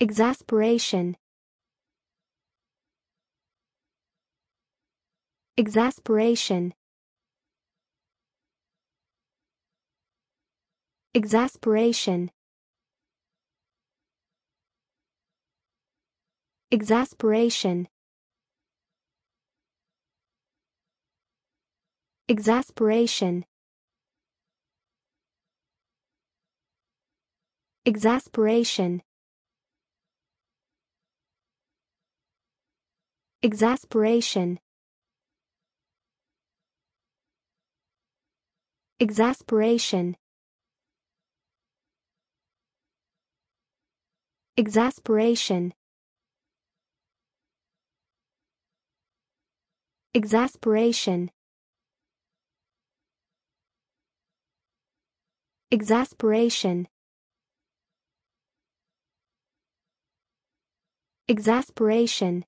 Exasperation Exasperation Exasperation Exasperation Exasperation Exasperation Exasperation. Exasperation. Exasperation. Exasperation. Exasperation. Exasperation.